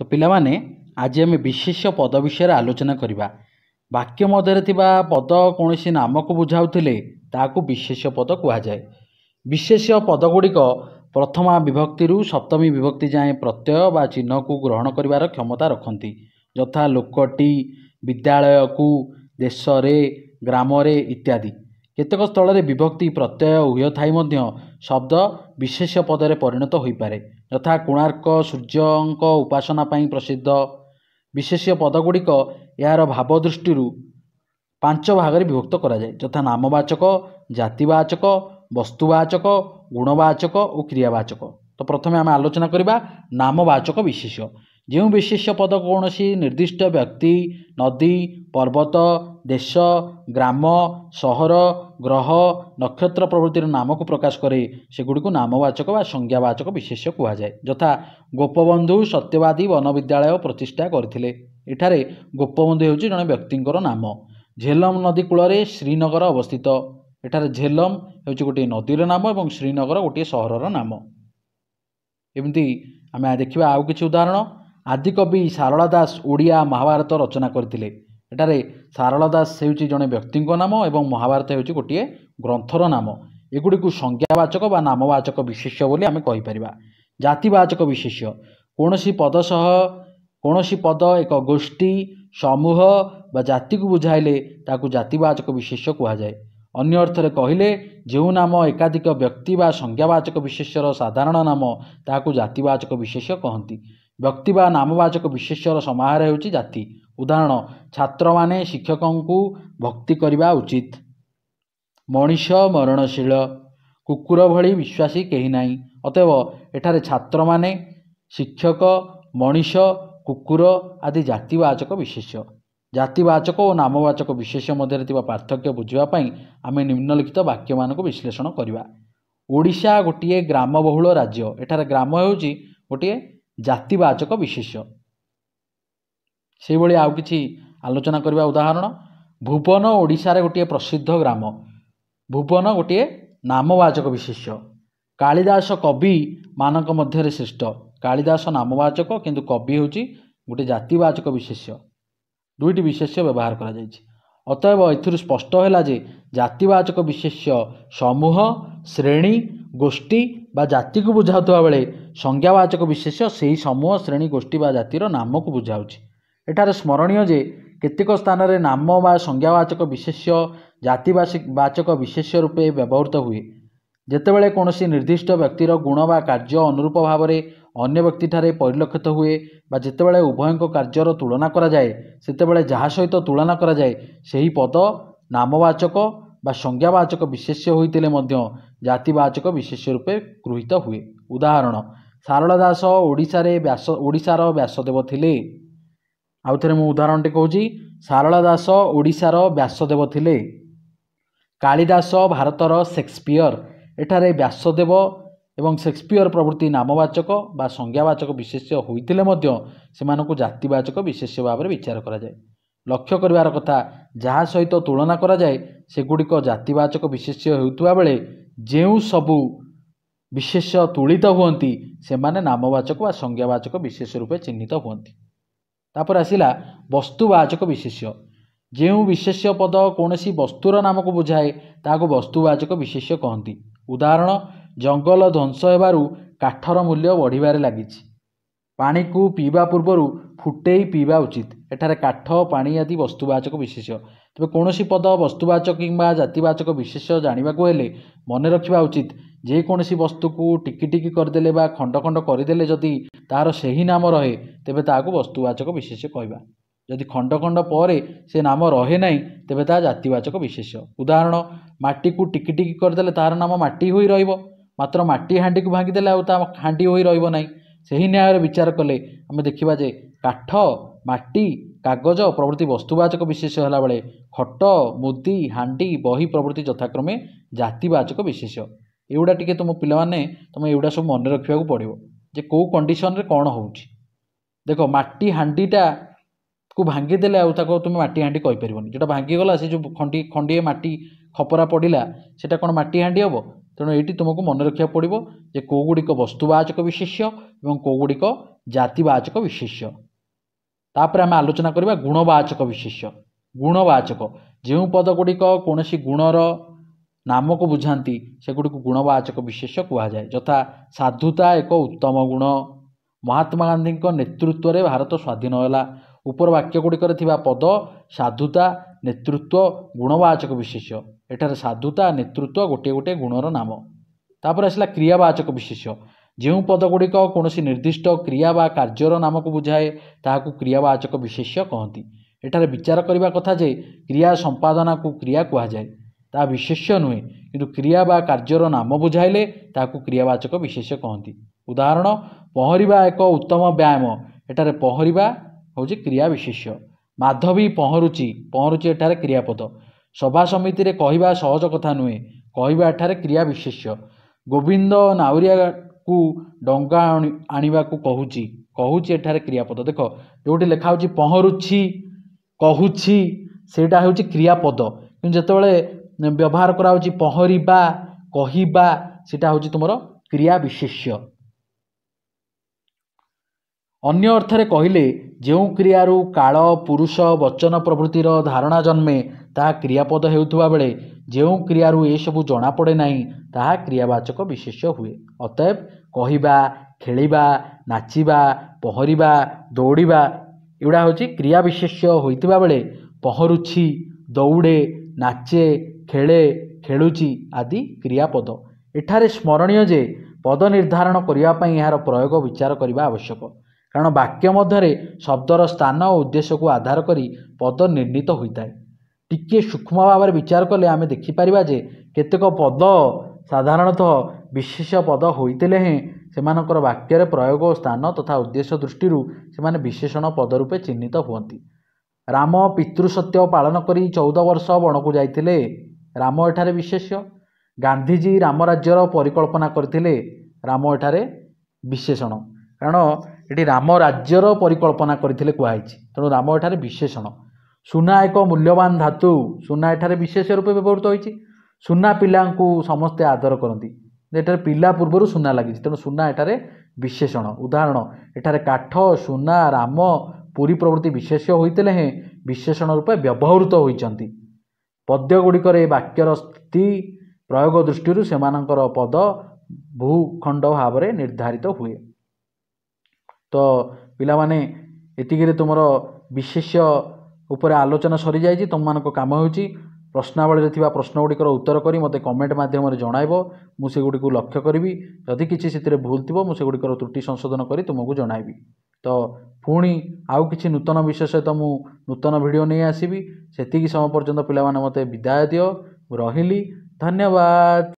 ତ ପିଲାମାନେ ଆଜି ଆମେ ବିଶେଷ ପଦ ବିଷୟରେ ଆଲୋଚନା କରିବା ବାକ୍ୟ ମଧ୍ୟରେ ଥିବା ପଦ କୌଣସି ନାମକୁ ବୁଝାଉଥିଲେ ତାହାକୁ ବିଶେଷ ପଦ କୁହାଯାଏ ବିଶେଷ ପଦଗୁଡ଼ିକ ପ୍ରଥମା ବିଭକ୍ତିରୁ ସପ୍ତମୀ ବିଭକ୍ତି ଯାଏଁ ପ୍ରତ୍ୟୟ ବା ଚିହ୍ନକୁ ଗ୍ରହଣ କରିବାର କ୍ଷମତା ରଖନ୍ତି ଯଥା ଲୋକଟି ବିଦ୍ୟାଳୟକୁ ଦେଶରେ ଗ୍ରାମରେ ଇତ୍ୟାଦି କେତେକ ସ୍ଥଳରେ ବିଭକ୍ତି ପ୍ରତ୍ୟୟ ଉଭୟ ଥାଇ ମଧ୍ୟ ଶବ୍ଦ ବିଶେଷ ପଦରେ ପରିଣତ ହୋଇପାରେ ଯଥା କୋଣାର୍କ ସୂର୍ଯ୍ୟଙ୍କ ଉପାସନା ପାଇଁ ପ୍ରସିଦ୍ଧ ବିଶେଷ ପଦଗୁଡ଼ିକ ଏହାର ଭାବ ଦୃଷ୍ଟିରୁ ପାଞ୍ଚ ଭାଗରେ ବିଭକ୍ତ କରାଯାଏ ଯଥା ନାମବାଚକ ଜାତିବାଚକ ବସ୍ତୁବାଚକ ଗୁଣବାଚକ ଓ କ୍ରିୟାବାଚକ ତ ପ୍ରଥମେ ଆମେ ଆଲୋଚନା କରିବା ନାମବାଚକ ବିଶେଷ ଯେଉଁ ବିଶେଷ ପଦ କୌଣସି ନିର୍ଦ୍ଦିଷ୍ଟ ବ୍ୟକ୍ତି ନଦୀ ପର୍ବତ ଦେଶ ଗ୍ରାମ ସହର ଗ୍ରହ ନକ୍ଷତ୍ର ପ୍ରଭୃତିର ନାମକୁ ପ୍ରକାଶ କରେ ସେଗୁଡ଼ିକୁ ନାମବାଚକ ବା ସଂଜ୍ଞାବାଚକ ବିଶେଷ କୁହାଯାଏ ଯଥା ଗୋପବନ୍ଧୁ ସତ୍ୟବାଦୀ ବନବିଦ୍ୟାଳୟ ପ୍ରତିଷ୍ଠା କରିଥିଲେ ଏଠାରେ ଗୋପବନ୍ଧୁ ହେଉଛି ଜଣେ ବ୍ୟକ୍ତିଙ୍କର ନାମ ଝେଲମ୍ ନଦୀ କୂଳରେ ଶ୍ରୀନଗର ଅବସ୍ଥିତ ଏଠାରେ ଝେଲମ୍ ହେଉଛି ଗୋଟିଏ ନଦୀର ନାମ ଏବଂ ଶ୍ରୀନଗର ଗୋଟିଏ ସହରର ନାମ ଏମିତି ଆମେ ଦେଖିବା ଆଉ କିଛି ଉଦାହରଣ ଆଦି କବି ଶାରଳା ଦାସ ଓଡ଼ିଆ ମହାଭାରତ ରଚନା କରିଥିଲେ ଏଠାରେ ଶାରଳା ଦାସ ହେଉଛି ଜଣେ ବ୍ୟକ୍ତିଙ୍କ ନାମ ଏବଂ ମହାଭାରତ ହେଉଛି ଗୋଟିଏ ଗ୍ରନ୍ଥର ନାମ ଏଗୁଡ଼ିକୁ ସଂଜ୍ଞାବାଚକ ବା ନାମବାଚକ ବିଶେଷ୍ୟ ବୋଲି ଆମେ କହିପାରିବା ଜାତିବାଚକ ବିଶେଷ୍ୟ କୌଣସି ପଦ ସହ କୌଣସି ପଦ ଏକ ଗୋଷ୍ଠୀ ସମୂହ ବା ଜାତିକୁ ବୁଝାଇଲେ ତାକୁ ଜାତିବାଚକ ବିଶେଷ୍ୟ କୁହାଯାଏ ଅନ୍ୟ ଅର୍ଥରେ କହିଲେ ଯେଉଁ ନାମ ଏକାଧିକ ବ୍ୟକ୍ତି ବା ସଂଜ୍ଞାବାଚକ ବିଶେଷ୍ୟର ସାଧାରଣ ନାମ ତାହାକୁ ଜାତିବାଚକ ବିଶେଷ୍ୟ କହନ୍ତି ବ୍ୟକ୍ତି ବା ନାମବାଚକ ବିଶେଷର ସମାହାର ହେଉଛି ଜାତି ଉଦାହରଣ ଛାତ୍ରମାନେ ଶିକ୍ଷକଙ୍କୁ ଭକ୍ତି କରିବା ଉଚିତ ମଣିଷ ମରଣଶୀଳ କୁକୁର ଭଳି ବିଶ୍ୱାସୀ କେହି ନାହିଁ ଅତେବ ଏଠାରେ ଛାତ୍ରମାନେ ଶିକ୍ଷକ ମଣିଷ କୁକୁର ଆଦି ଜାତିବାଚକ ବିଶେଷ ଜାତିବାଚକ ଓ ନାମବାଚକ ବିଶେଷ ମଧ୍ୟରେ ଥିବା ପାର୍ଥକ୍ୟ ବୁଝିବା ପାଇଁ ଆମେ ନିମ୍ନଲିଖିତ ବାକ୍ୟମାନଙ୍କୁ ବିଶ୍ଳେଷଣ କରିବା ଓଡ଼ିଶା ଗୋଟିଏ ଗ୍ରାମବହୁଳ ରାଜ୍ୟ ଏଠାରେ ଗ୍ରାମ ହେଉଛି ଗୋଟିଏ ଜାତିବାଚକ ବିଶେଷ ସେହିଭଳି ଆଉ କିଛି ଆଲୋଚନା କରିବା ଉଦାହରଣ ଭୁବନ ଓଡ଼ିଶାରେ ଗୋଟିଏ ପ୍ରସିଦ୍ଧ ଗ୍ରାମ ଭୁବନ ଗୋଟିଏ ନାମବାଚକ ବିଶେଷ କାଳିଦାସ କବି ମାନଙ୍କ ମଧ୍ୟରେ ଶ୍ରେଷ୍ଠ କାଳିଦାସ ନାମବାଚକ କିନ୍ତୁ କବି ହେଉଛି ଗୋଟିଏ ଜାତିବାଚକ ବିଶେଷ ଦୁଇଟି ବିଶେଷ ବ୍ୟବହାର କରାଯାଇଛି ଅତଏବ ଏଥିରୁ ସ୍ପଷ୍ଟ ହେଲା ଯେ ଜାତିବାଚକ ବିଶେଷ ସମୂହ ଶ୍ରେଣୀ ଗୋଷ୍ଠୀ ବା ଜାତିକୁ ବୁଝାଉଥିବା ବେଳେ ସଂଜ୍ଞାବାଚକ ବିଶେଷ ସେହି ସମୂହ ଶ୍ରେଣୀ ଗୋଷ୍ଠୀ ବା ଜାତିର ନାମକୁ ବୁଝାଉଛି ଏଠାରେ ସ୍ମରଣୀୟ ଯେ କେତେକ ସ୍ଥାନରେ ନାମ ବା ସଂଜ୍ଞାବାଚକ ବିଶେଷ ଜାତିବାସୀ ବାଚକ ବିଶେଷ ରୂପେ ବ୍ୟବହୃତ ହୁଏ ଯେତେବେଳେ କୌଣସି ନିର୍ଦ୍ଦିଷ୍ଟ ବ୍ୟକ୍ତିର ଗୁଣ ବା କାର୍ଯ୍ୟ ଅନୁରୂପ ଭାବରେ ଅନ୍ୟ ବ୍ୟକ୍ତିଠାରେ ପରିଲକ୍ଷିତ ହୁଏ ବା ଯେତେବେଳେ ଉଭୟଙ୍କ କାର୍ଯ୍ୟର ତୁଳନା କରାଯାଏ ସେତେବେଳେ ଯାହା ସହିତ ତୁଳନା କରାଯାଏ ସେହି ପଦ ନାମବାଚକ ବା ସଂଜ୍ଞାବାଚକ ବିଶେଷ୍ୟ ହୋଇଥିଲେ ମଧ୍ୟ ଜାତିବାଚକ ବିଶେଷ ରୂପେ ଗୃହୀତ ହୁଏ ଉଦାହରଣ ସାରଳା ଦାସ ଓଡ଼ିଶାରେ ବ୍ୟାସ ଓଡ଼ିଶାର ବ୍ୟାସଦେବ ଥିଲେ ଆଉ ଥରେ ମୁଁ ଉଦାହରଣଟି କହୁଛି ସାରଳା ଦାସ ଓଡ଼ିଶାର ବ୍ୟାସଦେବ ଥିଲେ କାଳିଦାସ ଭାରତର ସେକ୍ସପିୟର ଏଠାରେ ବ୍ୟାସଦେବ ଏବଂ ସେକ୍ସପିୟର ପ୍ରଭୃତି ନାମବାଚକ ବା ସଂଜ୍ଞାବାଚକ ବିଶେଷ୍ୟ ହୋଇଥିଲେ ମଧ୍ୟ ସେମାନଙ୍କୁ ଜାତିବାଚକ ବିଶେଷ୍ୟ ଭାବରେ ବିଚାର କରାଯାଏ ଲକ୍ଷ୍ୟ କରିବାର କଥା ଯାହା ସହିତ ତୁଳନା କରାଯାଏ ସେଗୁଡ଼ିକ ଜାତିବାଚକ ବିଶେଷ୍ୟ ହେଉଥିବା ବେଳେ ଯେଉଁ ସବୁ ବିଶେଷ୍ୟ ତୁଳିତ ହୁଅନ୍ତି ସେମାନେ ନାମବାଚକ ବା ସଂଜ୍ଞାବାଚକ ବିଶେଷ ରୂପେ ଚିହ୍ନିତ ହୁଅନ୍ତି ତାପରେ ଆସିଲା ବସ୍ତୁବାଚକ ବିଶେଷ୍ୟ ଯେଉଁ ବିଶେଷ୍ୟ ପଦ କୌଣସି ବସ୍ତୁର ନାମକୁ ବୁଝାଏ ତାହାକୁ ବସ୍ତୁବାଚକ ବିଶେଷ୍ୟ କହନ୍ତି ଉଦାହରଣ ଜଙ୍ଗଲ ଧ୍ୱଂସ ହେବାରୁ କାଠର ମୂଲ୍ୟ ବଢ଼ିବାରେ ଲାଗିଛି ପାଣିକୁ ପିଇବା ପୂର୍ବରୁ ଫୁଟେଇ ପିଇବା ଉଚିତ ଏଠାରେ କାଠ ପାଣି ଆଦି ବସ୍ତୁବାଚକ ବିଶେଷ୍ୟ ତେବେ କୌଣସି ପଦ ବସ୍ତୁବାଚକ କିମ୍ବା ଜାତିବାଚକ ବିଶେଷ୍ୟ ଜାଣିବାକୁ ହେଲେ ମନେ ରଖିବା ଉଚିତ ଯେକୌଣସି ବସ୍ତୁକୁ ଟିକିଟିକି କରିଦେଲେ ବା ଖଣ୍ଡ ଖଣ୍ଡ କରିଦେଲେ ଯଦି ତାହାର ସେହି ନାମ ରହେ ତେବେ ତାହାକୁ ବସ୍ତୁବାଚକ ବିଶେଷ୍ୟ କହିବା ଯଦି ଖଣ୍ଡ ଖଣ୍ଡ ପରେ ସେ ନାମ ରହେ ନାହିଁ ତେବେ ତାହା ଜାତିବାଚକ ବିଶେଷ୍ୟ ଉଦାହରଣ ମାଟିକୁ ଟିକିଟିକି କରିଦେଲେ ତାହାର ନାମ ମାଟି ହୋଇ ରହିବ ମାତ୍ର ମାଟି ହାଣ୍ଡିକୁ ଭାଙ୍ଗିଦେଲେ ଆଉ ତା ହାଣ୍ଡି ହୋଇ ରହିବ ନାହିଁ ସେହି ନ୍ୟାୟରେ ବିଚାର କଲେ ଆମେ ଦେଖିବା ଯେ କାଠ ମାଟି କାଗଜ ପ୍ରଭୃତି ବସ୍ତୁବାଚକ ବିଶେଷ୍ୟ ହେଲାବେଳେ ଖଟ ମୁଦି ହାଣ୍ଡି ବହି ପ୍ରଭୃତି ଯଥାକ୍ରମେ ଜାତିବାଚକ ବିଶେଷ୍ୟ ଏଗୁଡ଼ା ଟିକେ ତୁମ ପିଲାମାନେ ତୁମେ ଏଗୁଡ଼ା ସବୁ ମନେ ରଖିବାକୁ ପଡ଼ିବ ଯେ କେଉଁ କଣ୍ଡିସନରେ କ'ଣ ହେଉଛି ଦେଖ ମାଟି ହାଣ୍ଡିଟାକୁ ଭାଙ୍ଗିଦେଲେ ଆଉ ତାକୁ ତୁମେ ମାଟି ହାଣ୍ଡି କହିପାରିବନି ଯେଉଁଟା ଭାଙ୍ଗିଗଲା ସେ ଯେଉଁ ଖଣ୍ଡି ଖଣ୍ଡିଏ ମାଟି ଖପରା ପଡ଼ିଲା ସେଇଟା କ'ଣ ମାଟି ହାଣ୍ଡି ହେବ ତେଣୁ ଏଇଠି ତୁମକୁ ମନେ ରଖିବାକୁ ପଡ଼ିବ ଯେ କେଉଁଗୁଡ଼ିକ ବସ୍ତୁବାଚକ ବିଶେଷ୍ୟ ଏବଂ କେଉଁଗୁଡ଼ିକ ଜାତିବାଚକ ବିଶେଷ୍ୟ ତାପରେ ଆମେ ଆଲୋଚନା କରିବା ଗୁଣବାଚକ ବିଶେଷ୍ୟ ଗୁଣବାଚକ ଯେଉଁ ପଦଗୁଡ଼ିକ କୌଣସି ଗୁଣର ନାମକୁ ବୁଝାନ୍ତି ସେଗୁଡ଼ିକୁ ଗୁଣବାଚକ ବିଶେଷ କୁହାଯାଏ ଯଥା ସାଧୁତା ଏକ ଉତ୍ତମ ଗୁଣ ମହାତ୍ମା ଗାନ୍ଧୀଙ୍କ ନେତୃତ୍ୱରେ ଭାରତ ସ୍ୱାଧୀନ ହେଲା ଉପର ବାକ୍ୟଗୁଡ଼ିକରେ ଥିବା ପଦ ସାଧୁତା ନେତୃତ୍ୱ ଗୁଣବାଚକ ବିଶେଷ୍ୟ ଏଠାରେ ସାଧୁତା ନେତୃତ୍ୱ ଗୋଟିଏ ଗୋଟିଏ ଗୁଣର ନାମ ତାପରେ ଆସିଲା କ୍ରିୟାବାଚକ ବିଶେଷ୍ୟ ଯେଉଁ ପଦ ଗୁଡ଼ିକ କୌଣସି ନିର୍ଦ୍ଦିଷ୍ଟ କ୍ରିୟା ବା କାର୍ଯ୍ୟର ନାମକୁ ବୁଝାଏ ତାହାକୁ କ୍ରିୟାବାଚକ ବିଶେଷ୍ୟ କହନ୍ତି ଏଠାରେ ବିଚାର କରିବା କଥା ଯେ କ୍ରିୟା ସମ୍ପାଦନାକୁ କ୍ରିୟା କୁହାଯାଏ ତାହା ବିଶେଷ୍ୟ ନୁହେଁ କିନ୍ତୁ କ୍ରିୟା ବା କାର୍ଯ୍ୟର ନାମ ବୁଝାଇଲେ ତାହାକୁ କ୍ରିୟାବାଚକ ବିଶେଷ୍ୟ କହନ୍ତି ଉଦାହରଣ ପହଁରିବା ଏକ ଉତ୍ତମ ବ୍ୟାୟାମ ଏଠାରେ ପହଁରିବା ହେଉଛି କ୍ରିୟା ବିଶେଷ୍ୟ ମାଧବୀ ପହଁରୁଛି ପହଁରୁଛି ଏଠାରେ କ୍ରିୟାପଦ ସଭା ସମିତିରେ କହିବା ସହଜ କଥା ନୁହେଁ କହିବା ଏଠାରେ କ୍ରିୟା ବିଶେଷ୍ୟ ଗୋବିନ୍ଦ ନାଉରିଆ କୁ ଡଙ୍ଗା ଆଣିବାକୁ କହୁଛି କହୁଛି ଏଠାରେ କ୍ରିୟାପଦ ଦେଖ ଯେଉଁଠି ଲେଖା ହେଉଛି ପହଁରୁଛି କହୁଛି ସେଇଟା ହେଉଛି କ୍ରିୟାପଦ କିନ୍ତୁ ଯେତେବେଳେ ବ୍ୟବହାର କରାହେଉଛି ପହଁରିବା କହିବା ସେଇଟା ହେଉଛି ତୁମର କ୍ରିୟା ବିଶେଷ୍ୟ ଅନ୍ୟ ଅର୍ଥରେ କହିଲେ ଯେଉଁ କ୍ରିୟାରୁ କାଳ ପୁରୁଷ ବଚନ ପ୍ରଭୃତିର ଧାରଣା ଜନ୍ମେ ତାହା କ୍ରିୟାପଦ ହେଉଥିବା ବେଳେ ଯେଉଁ କ୍ରିୟାରୁ ଏସବୁ ଜଣାପଡ଼େ ନାହିଁ ତାହା କ୍ରିୟାବାଚକ ବିଶେଷ ହୁଏ ଅତଏବ କହିବା ଖେଳିବା ନାଚିବା ପହଁରିବା ଦୌଡ଼ିବା ଏଗୁଡ଼ା ହେଉଛି କ୍ରିୟା ବିଶେଷ ହୋଇଥିବା ବେଳେ ପହଁରୁଛି ଦୌଡ଼େ ନାଚେ ଖେଳେ ଖେଳୁଛି ଆଦି କ୍ରିୟାପଦ ଏଠାରେ ସ୍ମରଣୀୟ ଯେ ପଦ ନିର୍ଦ୍ଧାରଣ କରିବା ପାଇଁ ଏହାର ପ୍ରୟୋଗ ବିଚାର କରିବା ଆବଶ୍ୟକ କାରଣ ବାକ୍ୟ ମଧ୍ୟରେ ଶବ୍ଦର ସ୍ଥାନ ଓ ଉଦ୍ଦେଶ୍ୟକୁ ଆଧାର କରି ପଦ ନିର୍ଣ୍ଣିତ ହୋଇଥାଏ ଟିକିଏ ସୂକ୍ଷ୍ମ ଭାବରେ ବିଚାର କଲେ ଆମେ ଦେଖିପାରିବା ଯେ କେତେକ ପଦ ସାଧାରଣତଃ ବିଶେଷ ପଦ ହୋଇଥିଲେ ହିଁ ସେମାନଙ୍କର ବାକ୍ୟରେ ପ୍ରୟୋଗ ଓ ସ୍ଥାନ ତଥା ଉଦ୍ଦେଶ୍ୟ ଦୃଷ୍ଟିରୁ ସେମାନେ ବିଶେଷଣ ପଦ ରୂପେ ଚିହ୍ନିତ ହୁଅନ୍ତି ରାମ ପିତୃସତ୍ୟ ପାଳନ କରି ଚଉଦ ବର୍ଷ ବଣକୁ ଯାଇଥିଲେ ରାମ ଏଠାରେ ବିଶେଷ ଗାନ୍ଧୀଜୀ ରାମ ରାଜ୍ୟର ପରିକଳ୍ପନା କରିଥିଲେ ରାମ ଏଠାରେ ବିଶେଷଣ କାରଣ ଏଠି ରାମ ରାଜ୍ୟର ପରିକଳ୍ପନା କରିଥିଲେ କୁହାହେଇଛି ତେଣୁ ରାମ ଏଠାରେ ବିଶେଷଣ ସୁନା ଏକ ମୂଲ୍ୟବାନ ଧାତୁ ସୁନା ଏଠାରେ ବିଶେଷ ରୂପେ ବ୍ୟବହୃତ ହୋଇଛି ସୁନା ପିଲାଙ୍କୁ ସମସ୍ତେ ଆଦର କରନ୍ତି ଏଠାରେ ପିଲା ପୂର୍ବରୁ ସୁନା ଲାଗିଛି ତେଣୁ ସୁନା ଏଠାରେ ବିଶେଷଣ ଉଦାହରଣ ଏଠାରେ କାଠ ସୁନା ରାମ ପୁରୀ ପ୍ରଭୃତି ବିଶେଷ ହୋଇଥିଲେ ହେଁ ବିଶେଷଣ ରୂପେ ବ୍ୟବହୃତ ହୋଇଛନ୍ତି ପଦ୍ୟ ଗୁଡ଼ିକରେ ବାକ୍ୟର ସ୍ଥିତି ପ୍ରୟୋଗ ଦୃଷ୍ଟିରୁ ସେମାନଙ୍କର ପଦ ଭୂଖଣ୍ଡ ଭାବରେ ନିର୍ଦ୍ଧାରିତ ହୁଏ ତ ପିଲାମାନେ ଏତିକିରେ ତୁମର ବିଶେଷ ଉପରେ ଆଲୋଚନା ସରିଯାଇଛି ତୁମମାନଙ୍କ କାମ ହେଉଛି ପ୍ରଶ୍ନାବଳୀରେ ଥିବା ପ୍ରଶ୍ନଗୁଡ଼ିକର ଉତ୍ତର କରି ମୋତେ କମେଣ୍ଟ ମାଧ୍ୟମରେ ଜଣାଇବ ମୁଁ ସେଗୁଡ଼ିକୁ ଲକ୍ଷ୍ୟ କରିବି ଯଦି କିଛି ସେଥିରେ ଭୁଲ ଥିବ ମୁଁ ସେଗୁଡ଼ିକର ତ୍ରୁଟି ସଂଶୋଧନ କରି ତୁମକୁ ଜଣାଇବି ତ ପୁଣି ଆଉ କିଛି ନୂତନ ବିଷୟ ସହିତ ମୁଁ ନୂତନ ଭିଡ଼ିଓ ନେଇ ଆସିବି ସେତିକି ସମୟ ପର୍ଯ୍ୟନ୍ତ ପିଲାମାନେ ମୋତେ ବିଦାୟ ଦିଅ ରହିଲି ଧନ୍ୟବାଦ